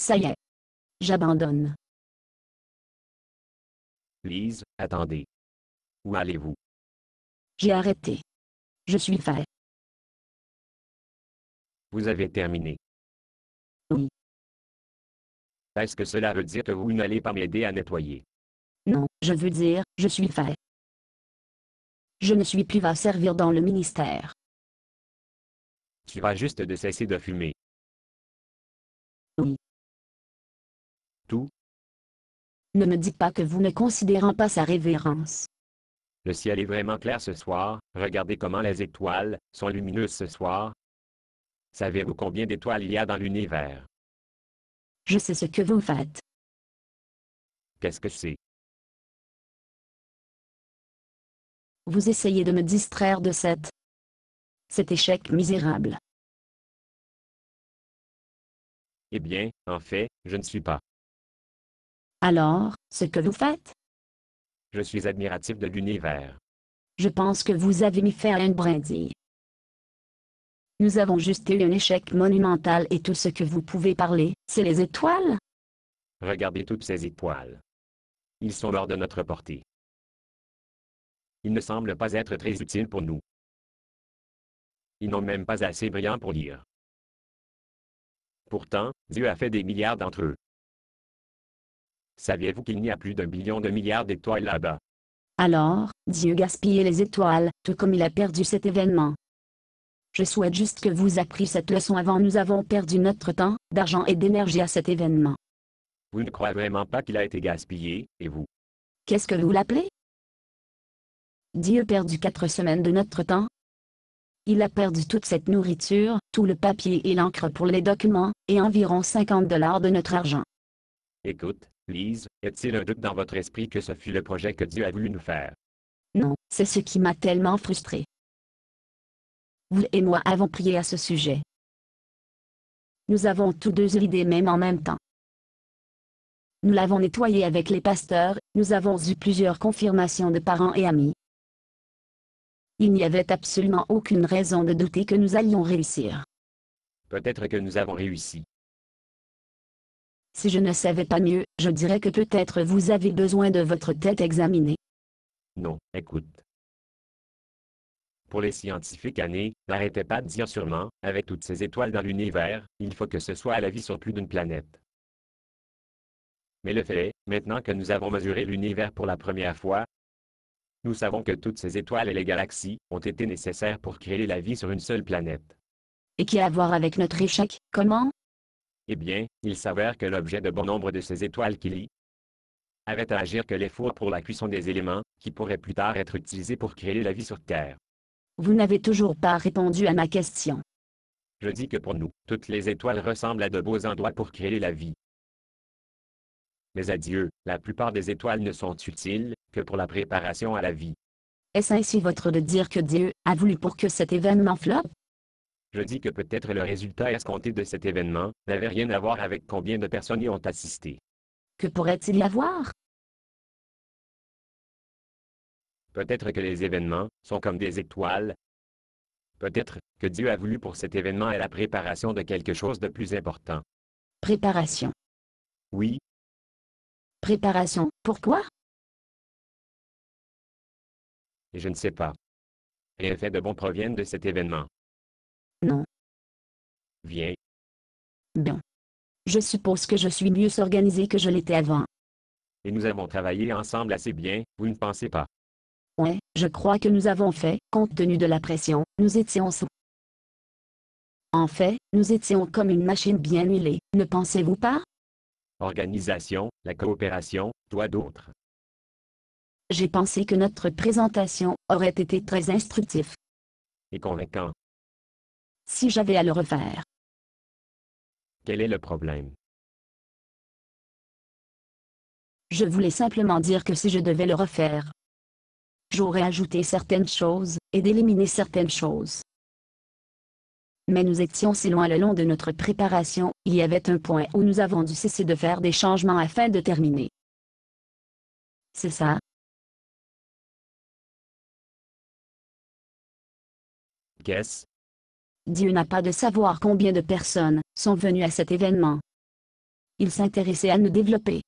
Ça y est. J'abandonne. Lise, attendez. Où allez-vous? J'ai arrêté. Je suis fait. Vous avez terminé. Oui. Est-ce que cela veut dire que vous n'allez pas m'aider à nettoyer? Non, je veux dire, je suis fait. Je ne suis plus va servir dans le ministère. Tu vas juste de cesser de fumer. Oui tout. Ne me dites pas que vous ne considérez pas sa révérence. Le ciel est vraiment clair ce soir, regardez comment les étoiles sont lumineuses ce soir. Savez-vous combien d'étoiles il y a dans l'univers? Je sais ce que vous faites. Qu'est-ce que c'est? Vous essayez de me distraire de cette... cet échec misérable. Eh bien, en fait, je ne suis pas. Alors, ce que vous faites Je suis admiratif de l'univers. Je pense que vous avez mis faire un brindille. Nous avons juste eu un échec monumental et tout ce que vous pouvez parler, c'est les étoiles. Regardez toutes ces étoiles. Ils sont hors de notre portée. Ils ne semblent pas être très utiles pour nous. Ils n'ont même pas assez brillant pour lire. Pourtant, Dieu a fait des milliards d'entre eux. Saviez-vous qu'il n'y a plus d'un billion de milliards d'étoiles là-bas? Alors, Dieu gaspillait les étoiles, tout comme il a perdu cet événement. Je souhaite juste que vous appriez cette leçon avant nous avons perdu notre temps, d'argent et d'énergie à cet événement. Vous ne croyez vraiment pas qu'il a été gaspillé, et vous? Qu'est-ce que vous l'appelez? Dieu perdu quatre semaines de notre temps. Il a perdu toute cette nourriture, tout le papier et l'encre pour les documents, et environ 50 dollars de notre argent. Écoute, Lise, est-il un doute dans votre esprit que ce fut le projet que Dieu a voulu nous faire? Non, c'est ce qui m'a tellement frustré. Vous et moi avons prié à ce sujet. Nous avons tous deux eu l'idée même en même temps. Nous l'avons nettoyé avec les pasteurs, nous avons eu plusieurs confirmations de parents et amis. Il n'y avait absolument aucune raison de douter que nous allions réussir. Peut-être que nous avons réussi. Si je ne savais pas mieux, je dirais que peut-être vous avez besoin de votre tête examinée. Non, écoute. Pour les scientifiques années, n'arrêtez pas de dire sûrement, avec toutes ces étoiles dans l'univers, il faut que ce soit à la vie sur plus d'une planète. Mais le fait est, maintenant que nous avons mesuré l'univers pour la première fois, nous savons que toutes ces étoiles et les galaxies ont été nécessaires pour créer la vie sur une seule planète. Et qui a à voir avec notre échec, comment eh bien, il s'avère que l'objet de bon nombre de ces étoiles qu'il y avait à agir que les fours pour la cuisson des éléments, qui pourraient plus tard être utilisés pour créer la vie sur Terre. Vous n'avez toujours pas répondu à ma question. Je dis que pour nous, toutes les étoiles ressemblent à de beaux endroits pour créer la vie. Mais à Dieu, la plupart des étoiles ne sont utiles que pour la préparation à la vie. Est-ce ainsi votre de dire que Dieu a voulu pour que cet événement floppe je dis que peut-être le résultat escompté de cet événement n'avait rien à voir avec combien de personnes y ont assisté. Que pourrait-il y avoir Peut-être que les événements sont comme des étoiles. Peut-être que Dieu a voulu pour cet événement à la préparation de quelque chose de plus important. Préparation. Oui. Préparation, pourquoi Et je ne sais pas. Rien fait de bon proviennent de cet événement. Non. Viens. Bien. Je suppose que je suis mieux organisé que je l'étais avant. Et nous avons travaillé ensemble assez bien, vous ne pensez pas? Ouais, je crois que nous avons fait, compte tenu de la pression, nous étions sous. En fait, nous étions comme une machine bien huilée, ne pensez-vous pas? Organisation, la coopération, toi d'autres. J'ai pensé que notre présentation aurait été très instructive. Et convaincant si j'avais à le refaire. Quel est le problème? Je voulais simplement dire que si je devais le refaire, j'aurais ajouté certaines choses, et d'éliminer certaines choses. Mais nous étions si loin le long de notre préparation, il y avait un point où nous avons dû cesser de faire des changements afin de terminer. C'est ça. Qu'est-ce Dieu n'a pas de savoir combien de personnes sont venues à cet événement. Il s'intéressait à nous développer.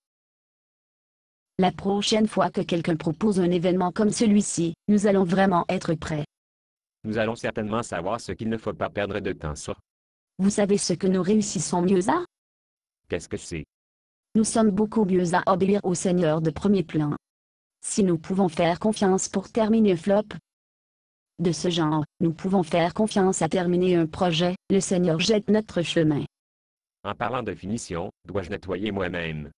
La prochaine fois que quelqu'un propose un événement comme celui-ci, nous allons vraiment être prêts. Nous allons certainement savoir ce qu'il ne faut pas perdre de temps sur. Vous savez ce que nous réussissons mieux à Qu'est-ce que c'est Nous sommes beaucoup mieux à obéir au Seigneur de premier plan. Si nous pouvons faire confiance pour terminer flop, de ce genre, nous pouvons faire confiance à terminer un projet, le Seigneur jette notre chemin. En parlant de finition, dois-je nettoyer moi-même?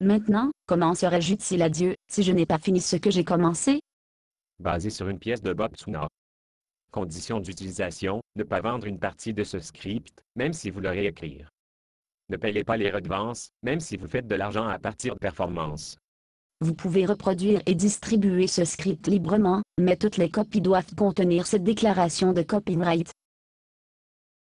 Maintenant, comment serais-je utile à Dieu, si je n'ai pas fini ce que j'ai commencé? Basé sur une pièce de Bob Suna. Condition d'utilisation, ne pas vendre une partie de ce script, même si vous le écrire. Ne payez pas les redevances, même si vous faites de l'argent à partir de performances. Vous pouvez reproduire et distribuer ce script librement, mais toutes les copies doivent contenir cette déclaration de copyright.